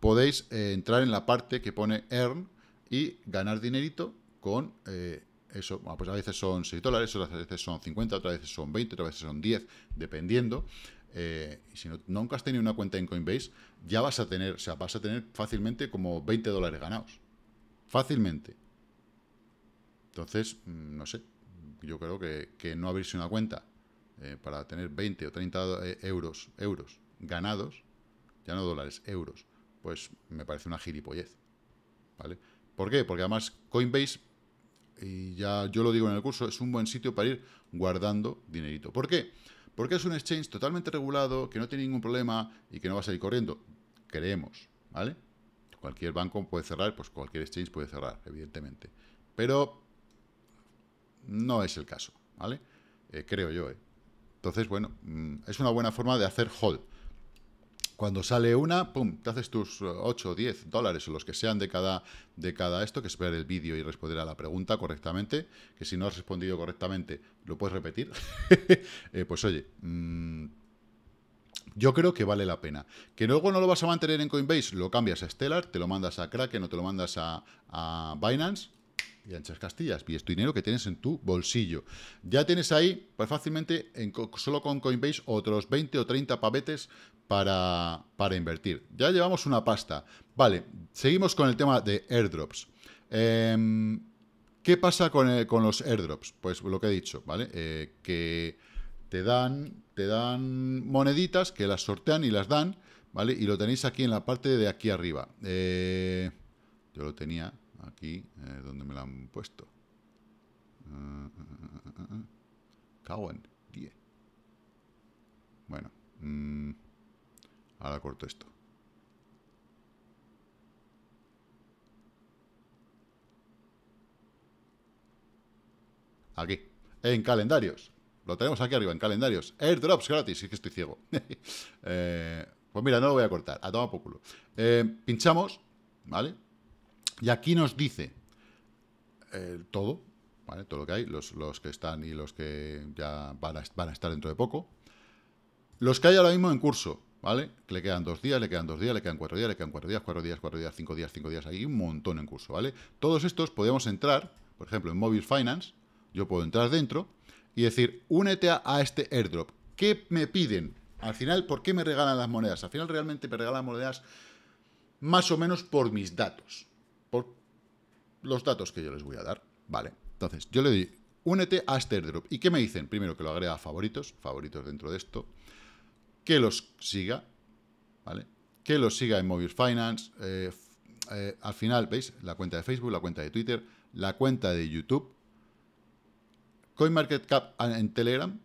podéis entrar en la parte que pone Earn y ganar dinerito con eh, eso. pues a veces son 6 dólares, otras veces son 50, otras veces son 20, otras veces son 10, dependiendo. Eh, y si nunca has tenido una cuenta en Coinbase, ya vas a tener, o sea, vas a tener fácilmente como 20 dólares ganados. Fácilmente. Entonces, mm, no sé, yo creo que, no abrirse una cuenta eh, para tener 20 o 30 euros, euros ganados, ya no dólares, euros, pues me parece una gilipollez. ¿Vale? ¿Por qué? Porque además Coinbase, y ya yo lo digo en el curso, es un buen sitio para ir guardando dinerito. ¿Por qué? Porque es un exchange totalmente regulado, que no tiene ningún problema y que no va a salir corriendo. Creemos, ¿vale? Cualquier banco puede cerrar, pues cualquier exchange puede cerrar, evidentemente. Pero no es el caso, ¿vale? Eh, creo yo, ¿eh? Entonces, bueno, mm, es una buena forma de hacer hold cuando sale una, pum, te haces tus 8 o 10 dólares o los que sean de cada, de cada esto, que es ver el vídeo y responder a la pregunta correctamente, que si no has respondido correctamente, lo puedes repetir. Eh, pues oye, mm, yo creo que vale la pena. Que luego no lo vas a mantener en Coinbase, lo cambias a Stellar, te lo mandas a Kraken o te lo mandas a, a Binance, y anchas castillas. Y es tu dinero que tienes en tu bolsillo. Ya tienes ahí, pues fácilmente, solo con Coinbase, otros 20 o 30 pavetes para, invertir. Ya llevamos una pasta. Vale, seguimos con el tema de airdrops. Em, ¿Qué pasa con, los airdrops? Pues lo que he dicho, ¿vale? Eh, que te dan, te dan moneditas que las sortean y las dan, ¿vale? Y lo tenéis aquí en la parte de aquí arriba. Eh, yo lo tenía, Aquí, eh, donde me la han puesto. Uh, Bueno, mmm, ahora corto esto. Aquí, en calendarios. Lo tenemos aquí arriba, en calendarios. Airdrops gratis, es que estoy ciego. Eh, pues mira, no lo voy a cortar, a tomar por culo. Eh, pinchamos, ¿vale? Y aquí nos dice eh, todo, ¿vale? Todo lo que hay, los, que están y los que ya van a, estar dentro de poco. Los que hay ahora mismo en curso, ¿vale? Le quedan dos días, le quedan dos días, le quedan cuatro días, le quedan cuatro días, cuatro días, cuatro días, cinco días, cinco días. Hay un montón en curso, ¿vale? Todos estos podemos entrar, por ejemplo, en Mobile Finance, yo puedo entrar dentro y decir, únete a, a este airdrop. ¿Qué me piden? Al final, ¿por qué me regalan las monedas? Al final realmente me regalan monedas más o menos por mis datos, los datos que yo les voy a dar. Vale, entonces yo le doy únete a este ¿Y qué me dicen? Primero que lo agrega a favoritos, favoritos dentro de esto, que los siga, ¿vale? Que los siga en Mobile Finance. Eh, eh, al final, ¿veis? La cuenta de Facebook, la cuenta de Twitter, la cuenta de YouTube, CoinMarketCap en Telegram,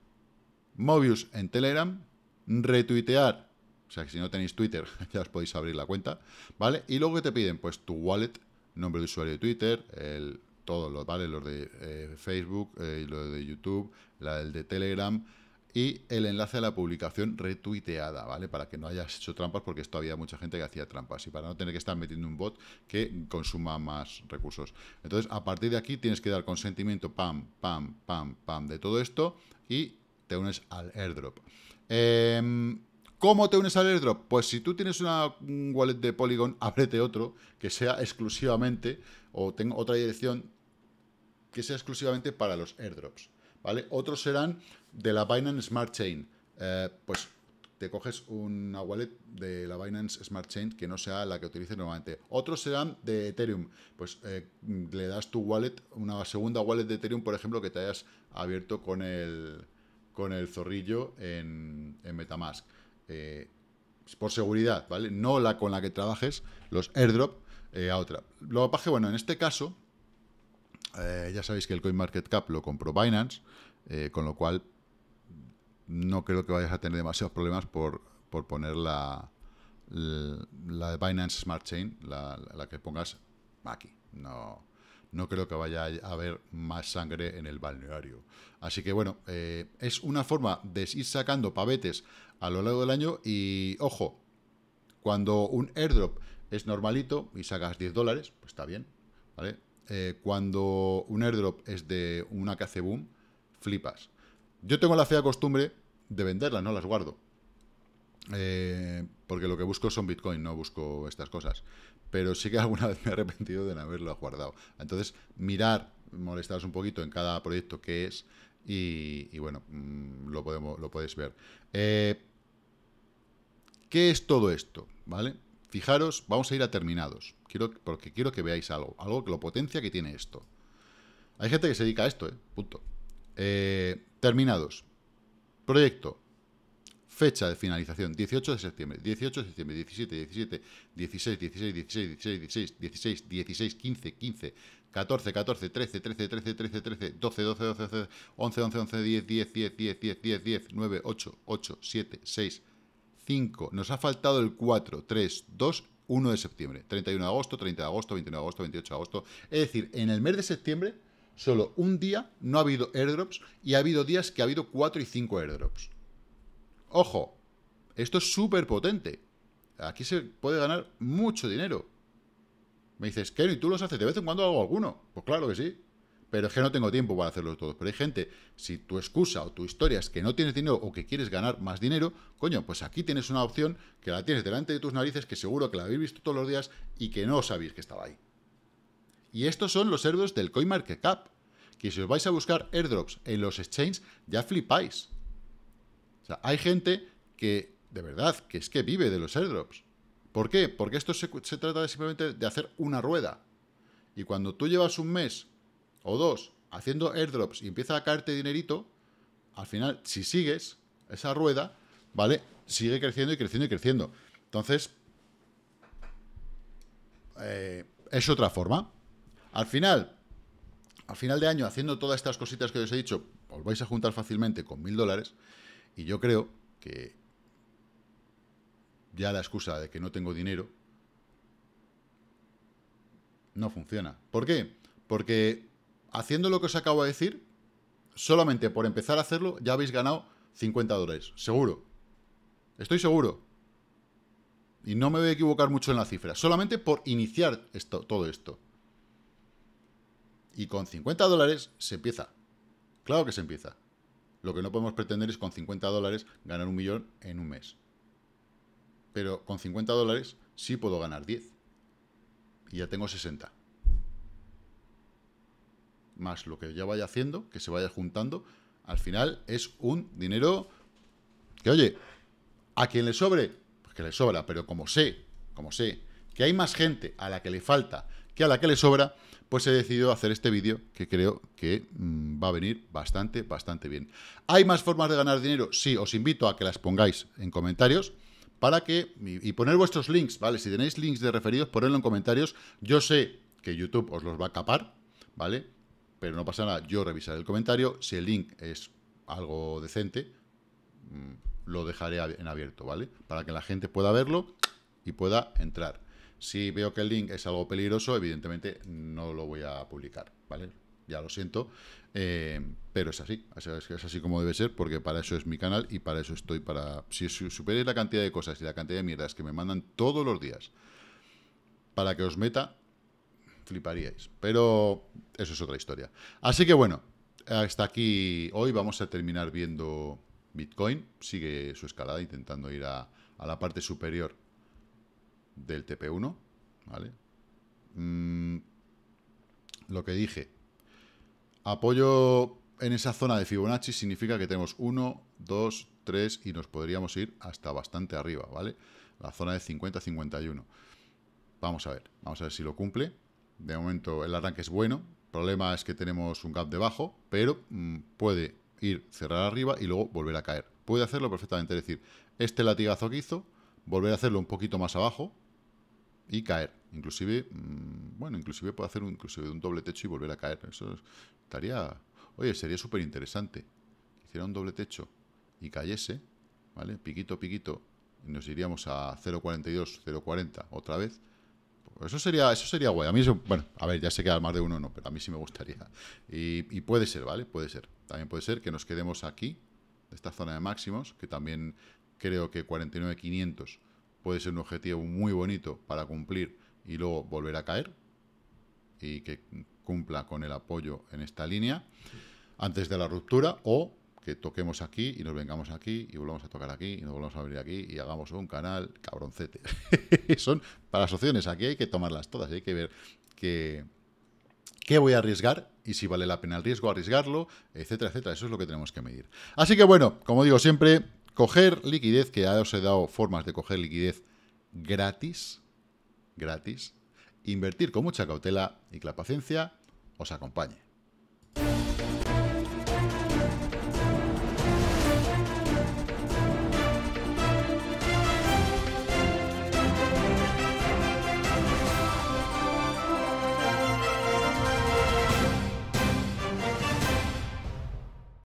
Mobius en Telegram, retuitear, o sea que si no tenéis Twitter ya os podéis abrir la cuenta, ¿vale? Y luego que te piden pues tu wallet nombre de usuario de Twitter, el, todos los, ¿vale? Los de eh, Facebook eh, los de YouTube, la del de Telegram y el enlace a la publicación retuiteada, ¿vale? Para que no hayas hecho trampas, porque esto había mucha gente que hacía trampas y para no tener que estar metiendo un bot que consuma más recursos. Entonces, a partir de aquí tienes que dar consentimiento, pam, pam, pam, pam, de todo esto y te unes al airdrop. Em, ¿Cómo te unes al airdrop? Pues si tú tienes una, wallet de Polygon, ábrete otro que sea exclusivamente, o tengo otra dirección que sea exclusivamente para los airdrops. ¿Vale? Otros serán de la Binance Smart Chain. Eh, pues te coges una wallet de la Binance Smart Chain que no sea la que utilices normalmente. Otros serán de Ethereum. Pues eh, le das tu wallet, una segunda wallet de Ethereum, por ejemplo, que te hayas abierto con el, con el zorrillo en Metamask. Eh, por seguridad, ¿vale? No la con la que trabajes, los airdrop eh, a otra. Lo que bueno, en este caso, eh, ya sabéis que el CoinMarketCap lo compró Binance, con lo cual no creo que vayas a tener demasiados problemas por, poner la, la, Binance Smart Chain, la, la que pongas aquí. No, no creo que vaya a haber más sangre en el balneario. Así que bueno, eh, es una forma de ir sacando pavetes a lo largo del año y ojo, cuando un airdrop es normalito y sacas 10 dólares, pues está bien, eh, cuando un airdrop es de una que hace boom, flipas. Yo tengo la fea costumbre de venderlas, no las guardo. Eh, porque lo que busco son Bitcoin, no busco estas cosas pero sí que alguna vez me he arrepentido de no haberlo guardado. Entonces, mirar, molestaros un poquito en cada proyecto que es y, bueno, mm, lo, podemos, lo podéis ver. Eh, ¿Qué es todo esto? ¿Vale? Fijaros, vamos a ir a terminados, quiero, porque quiero que veáis algo, algo que lo potencia que tiene esto. Hay gente que se dedica a esto, ¿eh? Punto. Eh, terminados. Proyecto. Fecha de finalización, 18 de septiembre, 18 de septiembre, 17, 17, 16, 16, 16, 16, 16, 16, 16, 15, 15, 14, 14, 13, 13, 13, 13, 13, 12, 12, 12, 12, 11, 11, 11, 10, 10, 10, 10, 10, 10, 10, 9, 8, 8, 7, 6, 5. Nos ha faltado el 4, 3, 2, 1 de septiembre, 31 de agosto, 30 de agosto, 29 de agosto, 28 de agosto. Es decir, en el mes de septiembre, solo un día no ha habido airdrops y ha habido días que ha habido 4 y 5 airdrops. Ojo, esto es súper potente. Aquí se puede ganar mucho dinero. Me dices, ¿y ¿tú los haces? ¿De vez en cuando hago alguno? Pues claro que sí. Pero es que no tengo tiempo para hacerlos todos. Pero hay gente, si tu excusa o tu historia es que no tienes dinero o que quieres ganar más dinero, coño, pues aquí tienes una opción que la tienes delante de tus narices, que seguro que la habéis visto todos los días y que no sabéis que estaba ahí. Y estos son los airdrops del CoinMarketCap, que si os vais a buscar airdrops en los exchanges, ya flipáis hay gente que, de verdad, que es que vive de los airdrops. ¿Por qué? Porque esto se, trata simplemente de hacer una rueda. Y cuando tú llevas un mes o dos haciendo airdrops y empieza a caerte dinerito, al final, si sigues esa rueda, ¿vale? Sigue creciendo y creciendo y creciendo. Entonces, eh, es otra forma. Al final, al final de año, haciendo todas estas cositas que os he dicho, os vais a juntar fácilmente con mil dólares. Y yo creo que ya la excusa de que no tengo dinero no funciona. ¿Por qué? Porque haciendo lo que os acabo de decir, solamente por empezar a hacerlo ya habéis ganado 50 dólares, seguro. Estoy seguro. Y no me voy a equivocar mucho en la cifra, solamente por iniciar esto, todo esto. Y con 50 dólares se empieza. Claro que se empieza. Lo que no podemos pretender es con 50 dólares ganar un millón en un mes. Pero con 50 dólares sí puedo ganar 10. Y ya tengo 60. Más lo que ya vaya haciendo, que se vaya juntando, al final es un dinero que, oye, a quien le sobre, pues que le sobra, pero como sé, como sé que hay más gente a la que le falta, que a la que le sobra, pues he decidido hacer este vídeo que creo que mm, va a venir bastante, bastante bien. ¿Hay más formas de ganar dinero? Sí, os invito a que las pongáis en comentarios para que, y, poner vuestros links, ¿vale? Si tenéis links de referidos, ponedlo en comentarios. Yo sé que YouTube os los va a capar, ¿vale? Pero no pasa nada, yo revisaré el comentario. Si el link es algo decente, mm, lo dejaré en abierto, ¿vale? Para que la gente pueda verlo y pueda entrar. Si veo que el link es algo peligroso, evidentemente no lo voy a publicar, ¿vale? Ya lo siento, eh, pero es así, es, así como debe ser, porque para eso es mi canal y para eso estoy para... Si superéis la cantidad de cosas y la cantidad de mierdas que me mandan todos los días para que os meta, fliparíais. Pero eso es otra historia. Así que bueno, hasta aquí hoy vamos a terminar viendo Bitcoin. Sigue su escalada intentando ir a la parte superior del TP1, ¿vale? Mm, lo que dije, apoyo en esa zona de Fibonacci significa que tenemos 1, 2, 3 y nos podríamos ir hasta bastante arriba, ¿vale? La zona de 50, 51. Vamos a ver, vamos a ver si lo cumple. De momento el arranque es bueno, el problema es que tenemos un gap debajo, pero mm, puede ir, cerrar arriba y luego volver a caer. Puede hacerlo perfectamente, decir, este latigazo que hizo volver a hacerlo un poquito más abajo y caer. Inclusive, mm, bueno, inclusive puedo hacer un, inclusive un doble techo y volver a caer. Eso estaría, oye, sería súper interesante. Hiciera un doble techo y cayese, ¿vale? Piquito, piquito, y nos iríamos a 0.42, 0.40 otra vez. Pues eso sería, eso sería guay. A mí, eso, bueno, a ver, ya sé que al más de uno no, pero a mí sí me gustaría. Y, puede ser, ¿vale? Puede ser. También puede ser que nos quedemos aquí, esta zona de máximos, que también Creo que 49.500 puede ser un objetivo muy bonito para cumplir y luego volver a caer y que cumpla con el apoyo en esta línea antes de la ruptura o que toquemos aquí y nos vengamos aquí y volvamos a tocar aquí y nos volvamos a abrir aquí y hagamos un canal cabroncete. Son para las opciones, aquí hay que tomarlas todas, hay que ver qué voy a arriesgar y si vale la pena el riesgo arriesgarlo, etcétera, etcétera. Eso es lo que tenemos que medir. Así que bueno, como digo siempre, Coger liquidez, que ya os he dado formas de coger liquidez gratis, gratis. Invertir con mucha cautela y que la paciencia os acompañe.